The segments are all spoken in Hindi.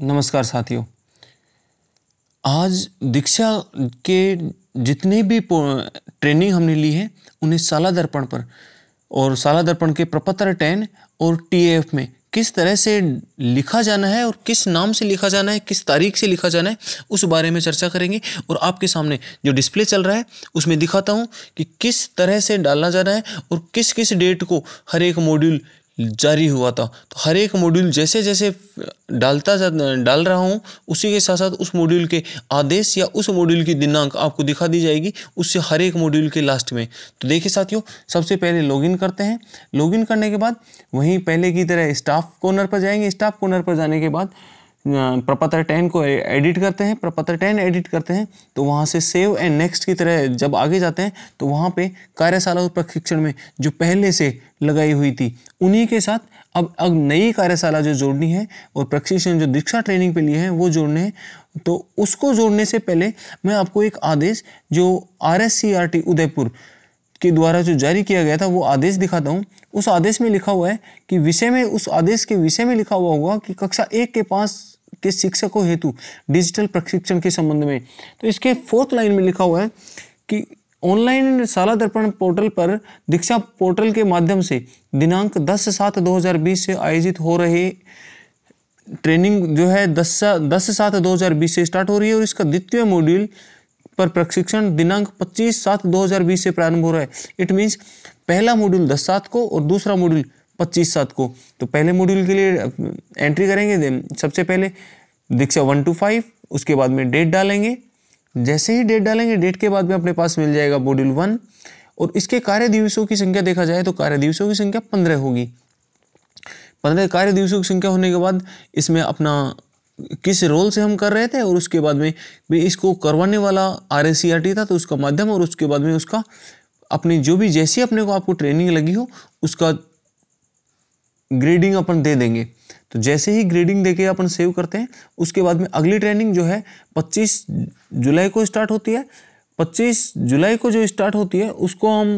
नमस्कार साथियों आज दीक्षा के जितने भी ट्रेनिंग हमने ली है उन्हें साला दर्पण पर और साला दर्पण के प्रपत्र टेन और टीएफ में किस तरह से लिखा जाना है और किस नाम से लिखा जाना है किस तारीख से लिखा जाना है उस बारे में चर्चा करेंगे और आपके सामने जो डिस्प्ले चल रहा है उसमें दिखाता हूँ कि किस तरह से डालना जाना है और किस किस डेट को हर एक मॉड्यूल जारी हुआ था तो हर एक मॉड्यूल जैसे जैसे डालता जा डाल रहा हूँ उसी के साथ साथ उस मॉड्यूल के आदेश या उस मॉड्यूल की दिनांक आपको दिखा दी जाएगी उससे हर एक मॉड्यूल के लास्ट में तो देखिए साथियों सबसे पहले लॉगिन करते हैं लॉगिन करने के बाद वहीं पहले की तरह स्टाफ कॉर्नर पर जाएंगे स्टाफ कॉर्नर पर जाने के बाद प्रपत्र टेन को एडिट करते हैं प्रपत्र टेन एडिट करते हैं तो वहाँ से सेव एंड नेक्स्ट की तरह जब आगे जाते हैं तो वहाँ पे कार्यशाला और प्रशिक्षण में जो पहले से लगाई हुई थी उन्हीं के साथ अब अब नई कार्यशाला जो जोड़नी है और प्रशिक्षण जो दीक्षा ट्रेनिंग पे लिए हैं वो जोड़ने हैं तो उसको जोड़ने से पहले मैं आपको एक आदेश जो R S C R T Udaipur के द्वारा जो जारी किया गया था वो आदेश दिखाता हूँ उस आदेश में लिखा हुआ है कि विषय में उस आदेश के विषय में लिखा हुआ होगा कि कक्षा एक के पास के शिक्षकों हेतु डिजिटल प्रशिक्षण के संबंध में तो इसके फोर्थ लाइन में लिखा हुआ है कि ऑनलाइन शाला दर्पण पोर्टल पर दीक्षा पोर्टल के माध्यम से दिनांक 10 सात 2020 से आयोजित हो रहे ट्रेनिंग जो है 10 दस सात 2020 से स्टार्ट हो रही है और इसका द्वितीय मॉड्यूल पर प्रशिक्षण दिनांक 25 सात 2020 से प्रारंभ हो रहा है इट मीन्स पहला मॉड्यूल 10 सात को और दूसरा मॉड्यूल पच्चीस सात को तो पहले मॉड्यूल के लिए एंट्री करेंगे सबसे पहले दीक्षा वन टू फाइव उसके बाद में डेट डालेंगे जैसे ही डेट डालेंगे डेट के बाद में अपने पास मिल जाएगा मॉड्यूल वन और इसके कार्य दिवसों की संख्या देखा जाए तो कार्य दिवसों की संख्या पंद्रह होगी पंद्रह कार्य दिवसों की संख्या होने के बाद इसमें अपना किस रोल से हम कर रहे थे और उसके बाद में भी इसको करवाने वाला आर e था तो उसका माध्यम और उसके बाद में उसका अपनी जो भी जैसी अपने को आपको ट्रेनिंग लगी हो उसका ग्रेडिंग अपन दे देंगे तो जैसे ही ग्रेडिंग देके अपन सेव करते हैं उसके बाद में अगली ट्रेनिंग जो है 25 जुलाई को स्टार्ट होती है 25 जुलाई को जो स्टार्ट होती है उसको हम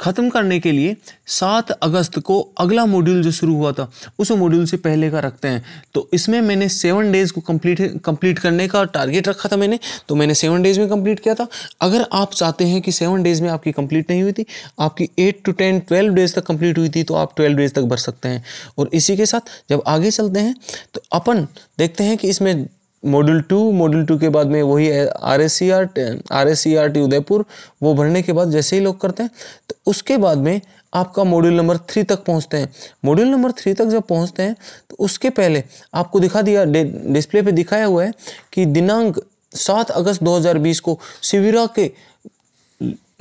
ख़त्म करने के लिए सात अगस्त को अगला मॉड्यूल जो शुरू हुआ था उस मॉड्यूल से पहले का रखते हैं तो इसमें मैंने सेवन डेज़ को कंप्लीट कंप्लीट करने का टारगेट रखा था मैंने तो मैंने सेवन डेज़ में कंप्लीट किया था अगर आप चाहते हैं कि सेवन डेज़ में आपकी कंप्लीट नहीं हुई थी आपकी eight to ten twelve days तक कंप्लीट हुई थी तो आप ट्वेल्व डेज़ तक भर सकते हैं और इसी के साथ जब आगे चलते हैं तो अपन देखते हैं कि इसमें मॉड्यूल टू मॉड्यूल टू के बाद में वही R S C R R S C R T Udaipur वो भरने के बाद जैसे ही लोग करते हैं तो उसके बाद में आपका मॉड्यूल नंबर थ्री तक पहुंचते हैं मॉड्यूल नंबर थ्री तक जब पहुंचते हैं तो उसके पहले आपको दिखा दिया डिस्प्ले पे दिखाया हुआ है कि दिनांक सात अगस्त 2020 को शिविरा के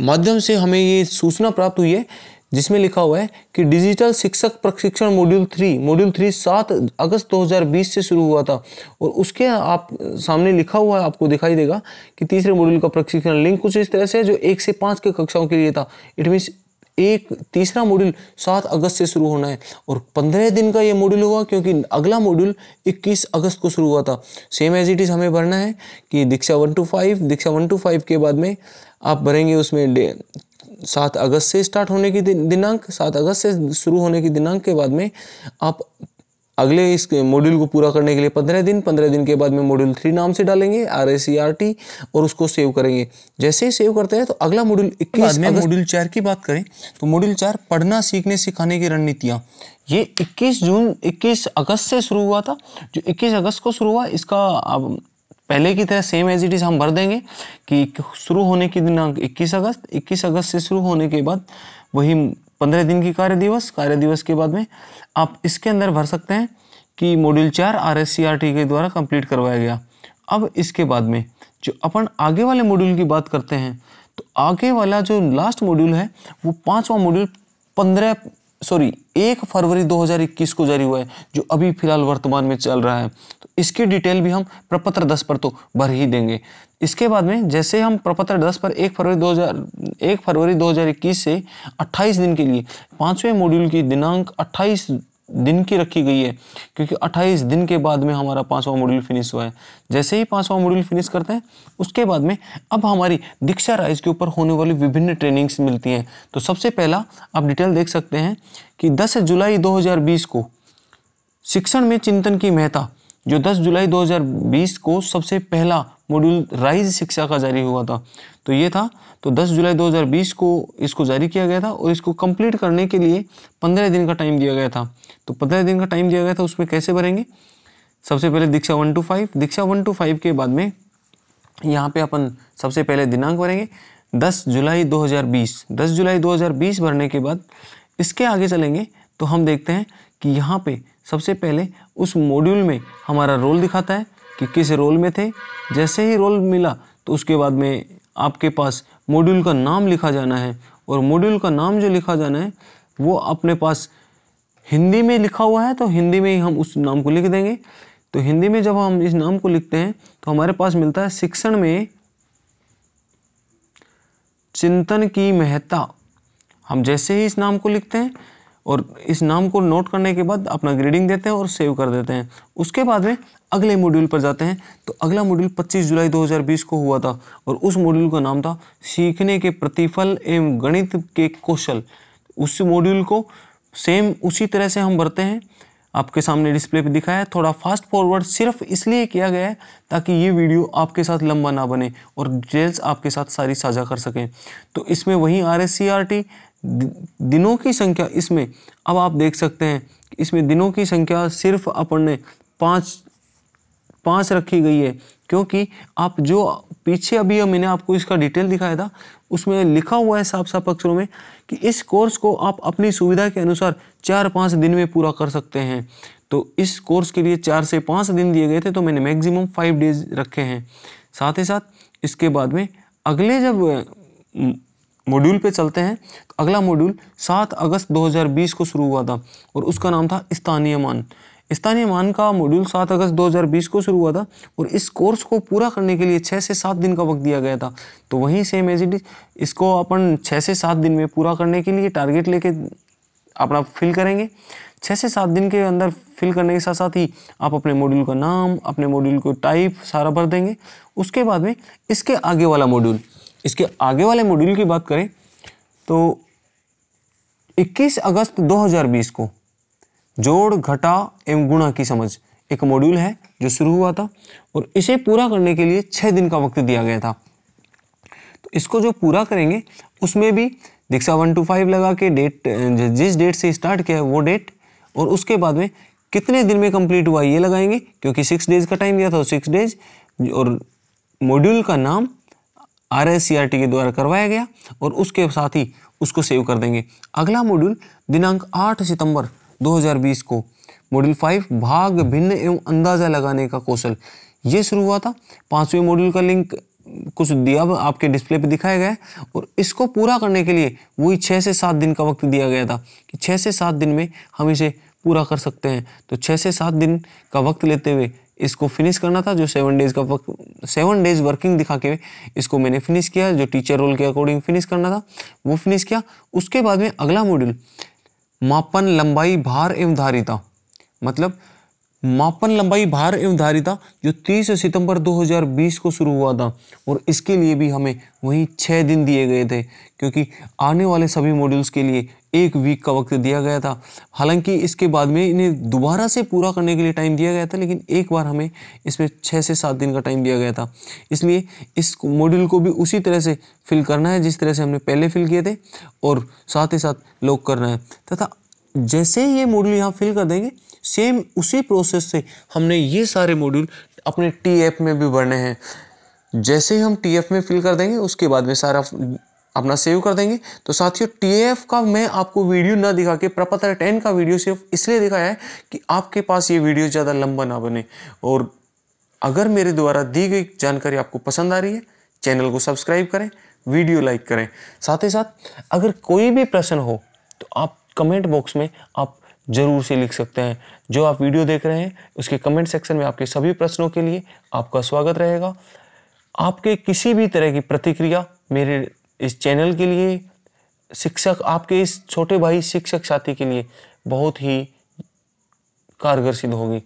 माध्यम से हमें ये सूचना प्राप्त हुई है जिसमें लिखा हुआ है कि डिजिटल शिक्षक प्रशिक्षण मॉड्यूल थ्री मॉड्यूल थ्री सात अगस्त 2020 से शुरू हुआ था और उसके आप सामने लिखा हुआ है आपको दिखाई देगा कि तीसरे मॉड्यूल का प्रशिक्षण लिंक कुछ इस तरह से है जो एक से पाँच के कक्षाओं के लिए था इट मीन्स एक तीसरा मॉड्यूल सात अगस्त से शुरू होना है और पंद्रह दिन का ये मॉड्यूल हुआ क्योंकि अगला मॉड्यूल इक्कीस अगस्त को शुरू हुआ था सेम एज इट इज़ हमें भरना है कि Diksha one two five Diksha one two five के बाद में आप भरेंगे उसमें सात अगस्त से स्टार्ट होने की दिनांक सात अगस्त से शुरू होने की दिनांक के बाद में आप अगले इस मॉड्यूल को पूरा करने के लिए पंद्रह दिन पंद्रह दिन के बाद में मॉड्यूल थ्री नाम से डालेंगे आर एस e और उसको सेव करेंगे जैसे ही सेव करते हैं तो अगला मॉड्यूल इक्कीस में मॉड्यूल चार की बात करें तो मॉड्यूल चार पढ़ना सीखने सिखाने की रणनीतियाँ ये 21 जून 21 अगस्त से शुरू हुआ था जो 21 अगस्त को शुरू हुआ इसका पहले की तरह सेम एज इट इज़ हम भर देंगे कि शुरू होने की दिनांक 21 अगस्त 21 अगस्त से शुरू होने के बाद वही पंद्रह दिन की कार्य दिवस कार्य दिवस के बाद में आप इसके अंदर भर सकते हैं कि मॉड्यूल चार R S C R T के द्वारा कंप्लीट करवाया गया अब इसके बाद में जो अपन आगे वाले मॉड्यूल की बात करते हैं तो आगे वाला जो लास्ट मॉड्यूल है वो पाँचवा मॉड्यूल पंद्रह सॉरी एक फरवरी 2021 को जारी हुआ है जो अभी फिलहाल वर्तमान में चल रहा है तो इसकी डिटेल भी हम प्रपत्र दस पर तो भर ही देंगे इसके बाद में जैसे हम प्रपत्र दस पर एक फरवरी 2000 एक फरवरी 2021 से 28 दिन के लिए पाँचवें मॉड्यूल की दिनांक 28 दिन की रखी गई है क्योंकि 28 दिन के बाद में हमारा पांचवा मॉड्यूल फिनिश हुआ है जैसे ही पांचवा मॉड्यूल फिनिश करते हैं उसके बाद में अब हमारी दीक्षा राइज के ऊपर होने वाली विभिन्न ट्रेनिंग्स मिलती हैं तो सबसे पहला आप डिटेल देख सकते हैं कि 10 जुलाई 2020 को शिक्षण में चिंतन की मेहता जो 10 जुलाई 2020 को सबसे पहला मॉड्यूल राइज शिक्षा का जारी हुआ था तो ये था तो 10 जुलाई 2020 को इसको जारी किया गया था और इसको कंप्लीट करने के लिए 15 दिन का टाइम दिया गया था तो 15 दिन का टाइम दिया गया था उसमें कैसे भरेंगे सबसे पहले Diksha one two five Diksha one two five के बाद में यहाँ पे अपन सबसे पहले दिनांक भरेंगे 10 जुलाई 2020 10 जुलाई 2020 भरने के बाद इसके आगे चलेंगे तो हम देखते हैं कि यहाँ पे सबसे पहले उस मॉड्यूल में हमारा रोल दिखाता है कि किस रोल में थे जैसे ही रोल मिला तो उसके बाद में आपके पास मॉड्यूल का नाम लिखा जाना है और मॉड्यूल का नाम जो लिखा जाना है वो अपने पास हिंदी में लिखा हुआ है तो हिंदी में ही हम उस नाम को लिख देंगे तो हिंदी में जब हम इस नाम को लिखते हैं तो हमारे पास मिलता है शिक्षण में चिंतन की महत्ता हम जैसे ही इस नाम को लिखते हैं और इस नाम को नोट करने के बाद अपना ग्रेडिंग देते हैं और सेव कर देते हैं उसके बाद में अगले मॉड्यूल पर जाते हैं तो अगला मॉड्यूल 25 जुलाई 2020 को हुआ था और उस मॉड्यूल का नाम था सीखने के प्रतिफल एवं गणित के कौशल उस मॉड्यूल को सेम उसी तरह से हम भरते हैं आपके सामने डिस्प्ले पे दिखाया है थोड़ा फास्ट फॉरवर्ड सिर्फ इसलिए किया गया है ताकि ये वीडियो आपके साथ लंबा ना बने और डिटेल्स आपके साथ सारी साझा कर सकें तो इसमें वहीं R S C R T दिनों की संख्या इसमें अब आप देख सकते हैं इसमें दिनों की संख्या सिर्फ अपन ने पाँच पाँच रखी गई है क्योंकि आप जो पीछे अभी मैंने आपको इसका डिटेल दिखाया था उसमें लिखा हुआ है साफ साफ अक्षरों में कि इस कोर्स को आप अपनी सुविधा के अनुसार चार पाँच दिन में पूरा कर सकते हैं तो इस कोर्स के लिए चार से पाँच दिन दिए गए थे तो मैंने मैक्सिमम फाइव डेज रखे हैं साथ ही साथ इसके बाद में अगले जब मॉड्यूल पे चलते हैं तो अगला मॉड्यूल 7 अगस्त 2020 को शुरू हुआ था और उसका नाम था स्थानीय मान स्थानीय मान का मॉड्यूल 7 अगस्त 2020 को शुरू हुआ था और इस कोर्स को पूरा करने के लिए छः से सात दिन का वक्त दिया गया था तो वहीं सेम एज इट इसको अपन छः से सात दिन में पूरा करने के लिए टारगेट लेके अपना फिल करेंगे छः से सात दिन के अंदर फिल करने के साथ साथ ही आप अपने मॉड्यूल का नाम अपने मॉड्यूल को टाइप सारा भर देंगे उसके बाद में इसके आगे वाला मॉड्यूल इसके आगे वाले मॉड्यूल की बात करें तो 21 अगस्त 2020 को जोड़ घटा एवं गुणा की समझ एक मॉड्यूल है जो शुरू हुआ था और इसे पूरा करने के लिए छः दिन का वक्त दिया गया था तो इसको जो पूरा करेंगे उसमें भी दीक्षा वन टू फाइव लगा के डेट जिस डेट से स्टार्ट किया है वो डेट और उसके बाद में कितने दिन में कंप्लीट हुआ ये लगाएंगे क्योंकि सिक्स डेज का टाइम दिया था सिक्स डेज और मॉड्यूल का नाम R S C R T के द्वारा करवाया गया और उसके साथ ही उसको सेव कर देंगे अगला मॉड्यूल दिनांक 8 सितंबर 2020 को मॉड्यूल 5 भाग भिन्न एवं अंदाज़ा लगाने का कौशल ये शुरू हुआ था पाँचवें मॉड्यूल का लिंक कुछ दिया आपके डिस्प्ले पे दिखाया गया है और इसको पूरा करने के लिए वही छः से सात दिन का वक्त दिया गया था कि छः से सात दिन में हम इसे पूरा कर सकते हैं तो छः से सात दिन का वक्त लेते हुए इसको फिनिश करना था जो सेवन डेज का वर्क सेवन डेज वर्किंग दिखा के इसको मैंने फिनिश किया जो टीचर रोल के अकॉर्डिंग फिनिश करना था वो फिनिश किया उसके बाद में अगला मॉड्यूल मापन लंबाई भार एवं धारिता मतलब मापन लंबाई भार एवं धारिता जो 30 सितंबर 2020 को शुरू हुआ था और इसके लिए भी हमें वहीं छः दिन दिए गए थे क्योंकि आने वाले सभी मॉड्यूल्स के लिए एक वीक का वक्त दिया गया था हालांकि इसके बाद में इन्हें दोबारा से पूरा करने के लिए टाइम दिया गया था लेकिन एक बार हमें इसमें छः से सात दिन का टाइम दिया गया था इसलिए इस मॉड्यूल को भी उसी तरह से फिल करना है जिस तरह से हमने पहले फिल किए थे और साथ ही साथ लॉक करना है तथा जैसे ही ये मॉड्यूल यहाँ फिल कर देंगे सेम उसी प्रोसेस से हमने ये सारे मॉड्यूल अपने टी एफ में भी भरने हैं जैसे ही हम टी एफ में फिल कर देंगे उसके बाद में सारा अपना सेव कर देंगे तो साथियों टी एफ का मैं आपको वीडियो ना दिखा के प्रपत्र टेन का वीडियो सिर्फ इसलिए दिखाया है कि आपके पास ये वीडियो ज़्यादा लंबा ना बने और अगर मेरे द्वारा दी गई जानकारी आपको पसंद आ रही है चैनल को सब्सक्राइब करें वीडियो लाइक करें साथ ही साथ अगर कोई भी प्रश्न हो कमेंट बॉक्स में आप ज़रूर से लिख सकते हैं जो आप वीडियो देख रहे हैं उसके कमेंट सेक्शन में आपके सभी प्रश्नों के लिए आपका स्वागत रहेगा आपके किसी भी तरह की प्रतिक्रिया मेरे इस चैनल के लिए शिक्षक आपके इस छोटे भाई शिक्षक साथी के लिए बहुत ही कारगर सिद्ध होगी